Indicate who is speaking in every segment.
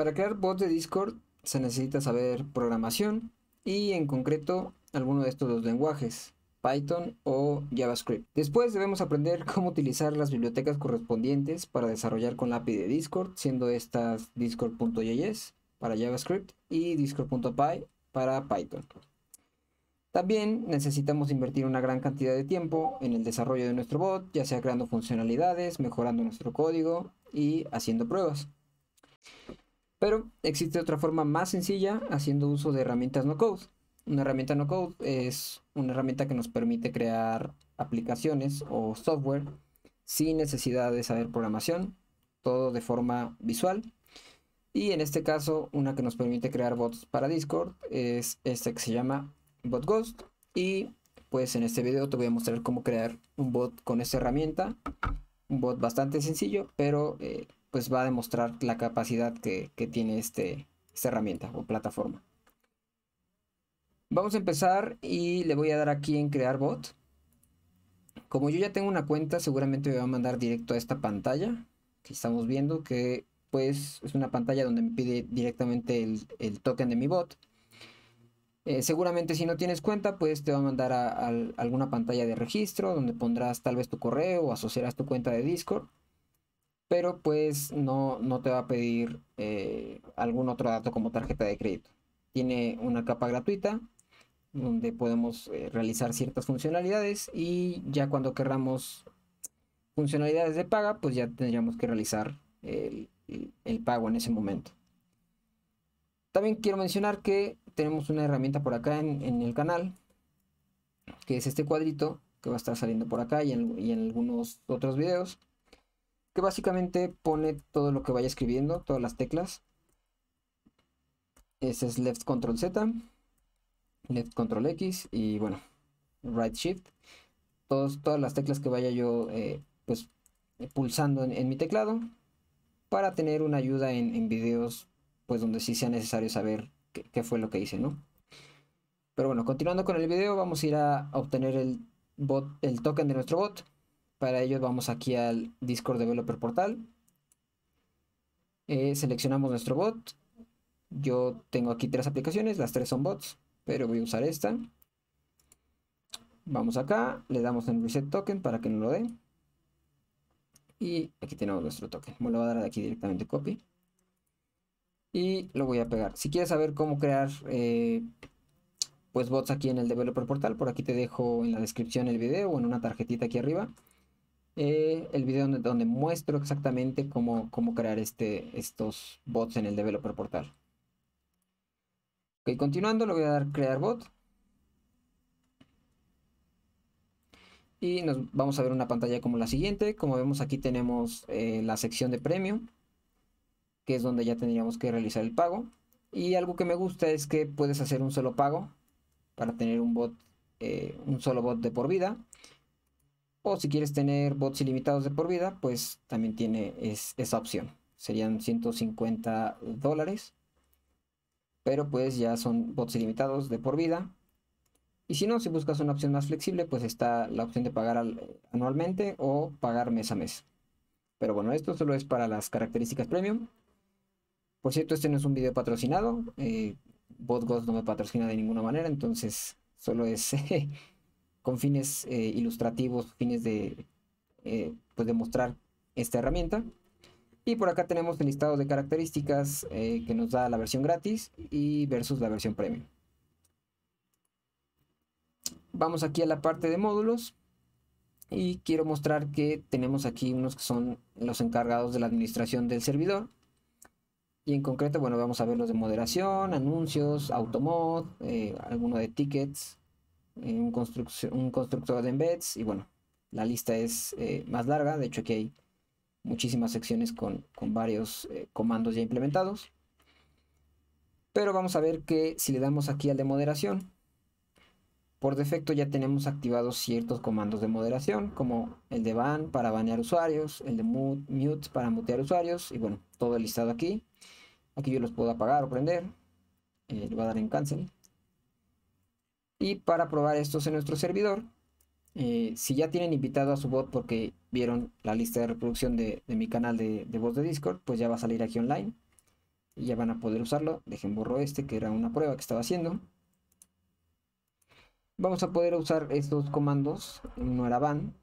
Speaker 1: Para crear bots de Discord se necesita saber programación y en concreto alguno de estos dos lenguajes, Python o JavaScript. Después debemos aprender cómo utilizar las bibliotecas correspondientes para desarrollar con la API de Discord, siendo estas discord.js para JavaScript y discord.py para Python. También necesitamos invertir una gran cantidad de tiempo en el desarrollo de nuestro bot, ya sea creando funcionalidades, mejorando nuestro código y haciendo pruebas. Pero existe otra forma más sencilla haciendo uso de herramientas no code. Una herramienta no code es una herramienta que nos permite crear aplicaciones o software sin necesidad de saber programación, todo de forma visual. Y en este caso, una que nos permite crear bots para Discord es esta que se llama BotGhost. Y pues en este video te voy a mostrar cómo crear un bot con esta herramienta. Un bot bastante sencillo, pero eh, pues va a demostrar la capacidad que, tiene este, esta herramienta o plataforma. Vamos a empezar y le voy a dar aquí en crear bot. Como yo ya tengo una cuenta, seguramente me va a mandar directo a esta pantalla que estamos viendo, que pues es una pantalla donde me pide directamente el, token de mi bot. Eh, seguramente si no tienes cuenta, pues te va a mandar a, alguna pantalla de registro donde pondrás tal vez tu correo o asociarás tu cuenta de Discord pero pues no, no te va a pedir eh, algún otro dato como tarjeta de crédito. Tiene una capa gratuita donde podemos eh, realizar ciertas funcionalidades y ya cuando querramos funcionalidades de paga, pues ya tendríamos que realizar el, pago en ese momento. También quiero mencionar que tenemos una herramienta por acá en, el canal, que es este cuadrito que va a estar saliendo por acá y en, y en algunos otros videos, que básicamente pone todo lo que vaya escribiendo, todas las teclas. Ese es left control Z, left control X y bueno, right shift. todas las teclas que vaya yo eh, pues pulsando en, mi teclado para tener una ayuda en, videos pues donde sí sea necesario saber qué, fue lo que hice, ¿no? Pero bueno, continuando con el video, vamos a ir a obtener el, bot, el token de nuestro bot. Para ello vamos aquí al Discord Developer Portal. Eh, seleccionamos nuestro bot. Yo tengo aquí tres aplicaciones, las tres son bots, pero voy a usar esta. Vamos acá, le damos en Reset Token para que nos lo dé. Y aquí tenemos nuestro token. Me lo voy a dar aquí directamente copy. Y lo voy a pegar. Si quieres saber cómo crear eh, pues bots aquí en el developer portal, por aquí te dejo en la descripción el video o en una tarjetita aquí arriba. Eh, el video donde, muestro exactamente cómo, crear este, estos bots en el developer portal. Ok, continuando le voy a dar crear bot. Y nos vamos a ver una pantalla como la siguiente. Como vemos aquí tenemos eh, la sección de premium, que es donde ya tendríamos que realizar el pago. Y algo que me gusta es que puedes hacer un solo pago para tener un bot, eh, un solo bot de por vida. O si quieres tener bots ilimitados de por vida, pues también tiene esa opción. Serían 150 dólares. Pero pues ya son bots ilimitados de por vida. Y si no, si buscas una opción más flexible, pues está la opción de pagar anualmente o pagar mes a mes. Pero bueno, esto solo es para las características premium. Por cierto, este no es un video patrocinado. Eh, BotGhost no me patrocina de ninguna manera, entonces solo es con fines eh, ilustrativos, fines de, eh, pues, mostrar esta herramienta. Y por acá tenemos el listado de características eh, que nos da la versión gratis y versus la versión premium. Vamos aquí a la parte de módulos y quiero mostrar que tenemos aquí unos que son los encargados de la administración del servidor. Y en concreto, bueno, vamos a ver los de moderación, anuncios, automod, alguno de tickets, eh, un, un constructor de embeds y bueno, la lista es eh, más larga, de hecho aquí hay muchísimas secciones con, varios eh, comandos ya implementados. Pero vamos a ver que si le damos aquí al de moderación, por defecto ya tenemos activados ciertos comandos de moderación, como el de ban para banear usuarios, el de mute para mutear usuarios, y bueno, todo el listado aquí. Aquí yo los puedo apagar o prender. le voy a dar en cancel. Y para probar estos en nuestro servidor, eh, si ya tienen invitado a su bot porque vieron la lista de reproducción de, mi canal de, de, voz de Discord, pues ya va a salir aquí online. Y ya van a poder usarlo. Dejen borro este, que era una prueba que estaba haciendo. Vamos a poder usar estos comandos. Uno era ban,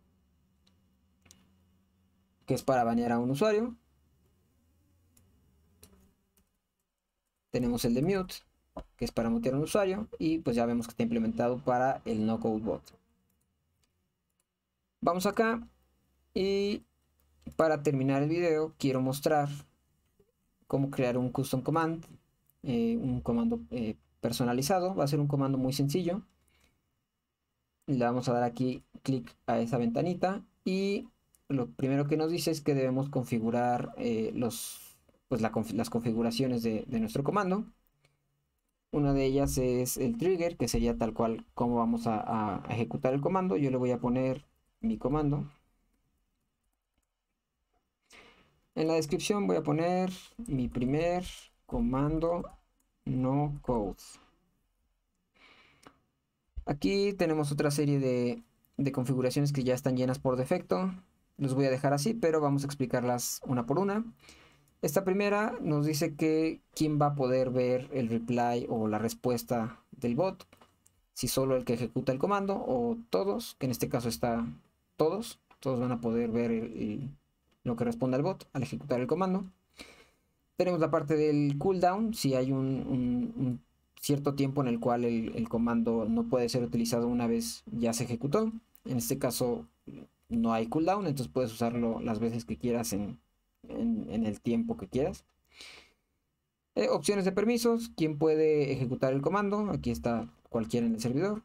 Speaker 1: que es para banear a un usuario. Tenemos el de mute, que es para mutear un usuario, y pues ya vemos que está implementado para el no code bot. Vamos acá y para terminar el video quiero mostrar cómo crear un custom command, eh, un comando eh, personalizado, va a ser un comando muy sencillo. Le vamos a dar aquí clic a esa ventanita y lo primero que nos dice es que debemos configurar eh, los, pues las configuraciones de nuestro comando. Una de ellas es el trigger, que sería tal cual como vamos a, ejecutar el comando. Yo le voy a poner mi comando. En la descripción voy a poner mi primer comando no code. Aquí tenemos otra serie de, configuraciones que ya están llenas por defecto. Los voy a dejar así, pero vamos a explicarlas una por una. Esta primera nos dice que quién va a poder ver el reply o la respuesta del bot, si solo el que ejecuta el comando o todos, que en este caso está todos, todos van a poder ver lo que responde al bot al ejecutar el comando. Tenemos la parte del cooldown, si hay un, cierto tiempo en el cual el, el comando no puede ser utilizado una vez ya se ejecutó. En este caso no hay cooldown, entonces puedes usarlo las veces que quieras en, en, el tiempo que quieras. Eh, opciones de permisos, quién puede ejecutar el comando, aquí está cualquiera en el servidor.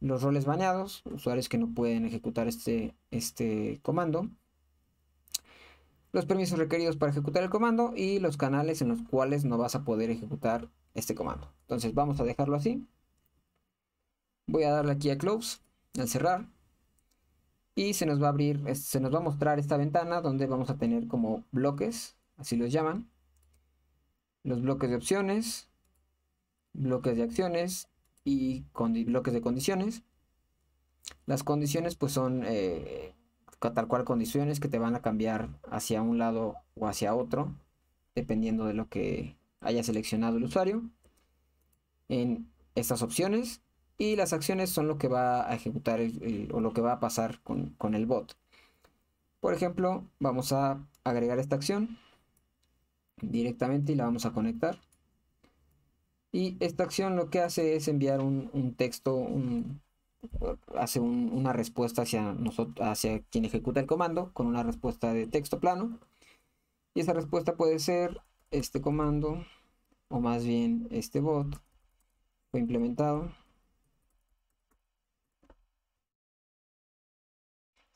Speaker 1: Los roles bañados usuarios que no pueden ejecutar este, este comando. Los permisos requeridos para ejecutar el comando y los canales en los cuales no vas a poder ejecutar este comando. Entonces vamos a dejarlo así. Voy a darle aquí a close, al cerrar y se nos va a abrir, se nos va a mostrar esta ventana donde vamos a tener como bloques, así los llaman, los bloques de opciones, bloques de acciones y bloques de condiciones. Las condiciones pues son eh, tal cual condiciones que te van a cambiar hacia un lado o hacia otro, dependiendo de lo que haya seleccionado el usuario. En estas opciones y las acciones son lo que va a ejecutar o lo que va a pasar con, el bot. Por ejemplo, vamos a agregar esta acción directamente y la vamos a conectar. Y esta acción lo que hace es enviar un, texto, hace una respuesta hacia, nosotros, hacia quien ejecuta el comando con una respuesta de texto plano. Y esa respuesta puede ser este comando, o más bien este bot, fue implementado.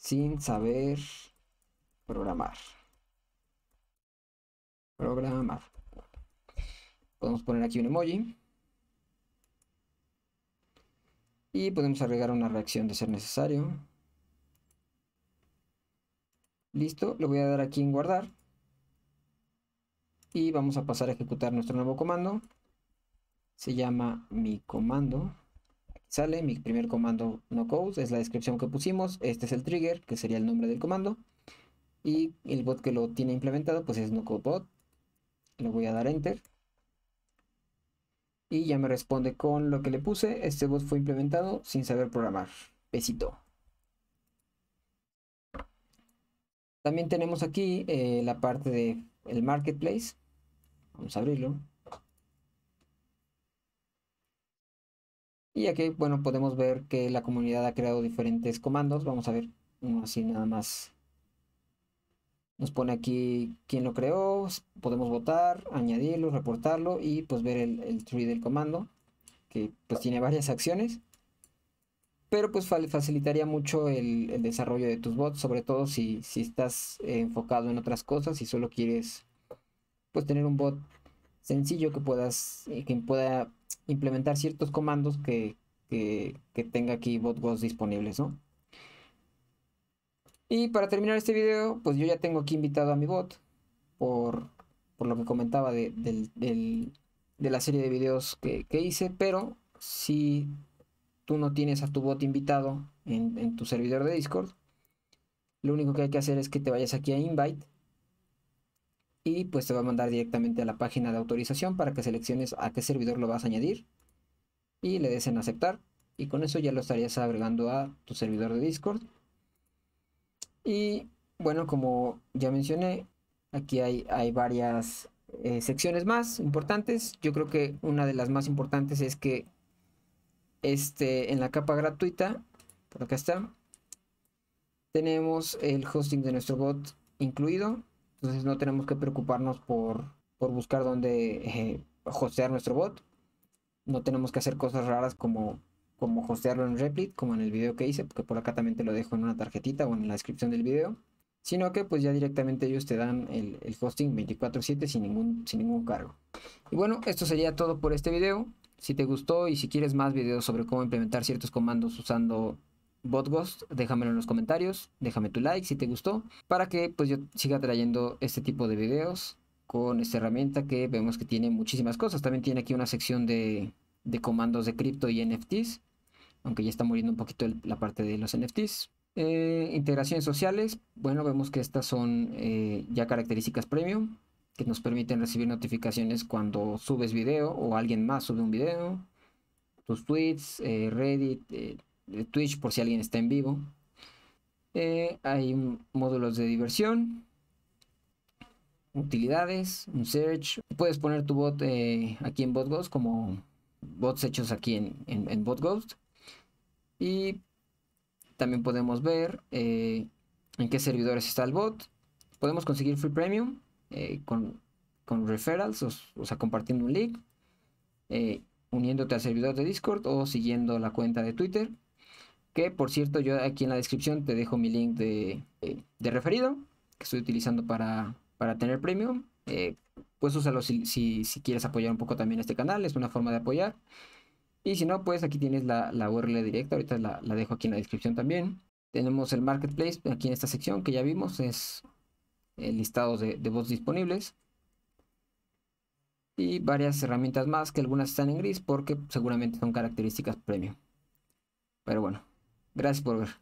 Speaker 1: sin saber programar. Programar. Podemos poner aquí un emoji. Y podemos agregar una reacción de ser necesario. Listo, le voy a dar aquí en guardar. Y vamos a pasar a ejecutar nuestro nuevo comando. Se llama mi comando sale mi primer comando no code, es la descripción que pusimos, este es el trigger, que sería el nombre del comando, y el bot que lo tiene implementado pues es no code bot, le voy a dar enter, y ya me responde con lo que le puse, este bot fue implementado sin saber programar, besito. También tenemos aquí eh, la parte de marketplace, vamos a abrirlo, Y aquí, bueno, podemos ver que la comunidad ha creado diferentes comandos. Vamos a ver, así nada más. Nos pone aquí quién lo creó. Podemos votar, añadirlo, reportarlo y pues ver el, el tree del comando, que pues tiene varias acciones. Pero pues facilitaría mucho el, desarrollo de tus bots, sobre todo si, estás enfocado en otras cosas y solo quieres pues tener un bot sencillo que puedas, eh, que pueda implementar ciertos comandos que, tenga aquí bots disponibles, Y para terminar este video, pues yo ya tengo aquí invitado a mi bot, por, lo que comentaba de, la serie de videos que, hice, pero si tú no tienes a tu bot invitado en, en tu servidor de Discord, lo único que hay que hacer es que te vayas aquí a Invite y pues te va a mandar directamente a la página de autorización para que selecciones a qué servidor lo vas a añadir y le des en aceptar y con eso ya lo estarías agregando a tu servidor de Discord. Y bueno, como ya mencioné, aquí hay, hay varias eh, secciones más importantes. Yo creo que una de las más importantes es que este, en la capa gratuita, por acá está, tenemos el hosting de nuestro bot incluido. Entonces no tenemos que preocuparnos por, buscar dónde eh, hostear nuestro bot. No tenemos que hacer cosas raras como, como hostearlo en Replit, como en el video que hice, porque por acá también te lo dejo en una tarjetita o en la descripción del video. Sino que pues ya directamente ellos te dan el, hosting 24/7 sin ningún, sin ningún cargo. Y bueno, esto sería todo por este video. Si te gustó y si quieres más videos sobre cómo implementar ciertos comandos usando Botghost, déjamelo en los comentarios, déjame tu like si te gustó, para que pues yo siga trayendo este tipo de videos con esta herramienta que vemos que tiene muchísimas cosas. También tiene aquí una sección de, comandos de cripto y NFTs, aunque ya está muriendo un poquito la parte de los NFTs. Eh, integraciones sociales, bueno, vemos que estas son eh, ya características premium que nos permiten recibir notificaciones cuando subes video o alguien más sube un video, tus tweets, eh, Reddit, Twitch por si alguien está en vivo. Eh, hay módulos de diversión, utilidades, un search. Puedes poner tu bot eh, aquí en BotGhost como bots hechos aquí en, en, BotGhost. Y también podemos ver eh, en qué servidores está el bot. Podemos conseguir free premium con, con, referrals, o, o, sea, compartiendo un link, uniéndote al servidor de Discord o siguiendo la cuenta de Twitter. Que por cierto, yo aquí en la descripción te dejo mi link de, eh, referido que estoy utilizando para, tener premium. Eh, pues úsalo si, quieres apoyar un poco también este canal, es una forma de apoyar. Y si no, pues aquí tienes la, URL directa, ahorita la, dejo aquí en la descripción también. Tenemos el marketplace aquí en esta sección que ya vimos, es el listado de, de bots disponibles. Y varias herramientas más que algunas están en gris porque seguramente son características premium. Pero bueno, Gracias por ver.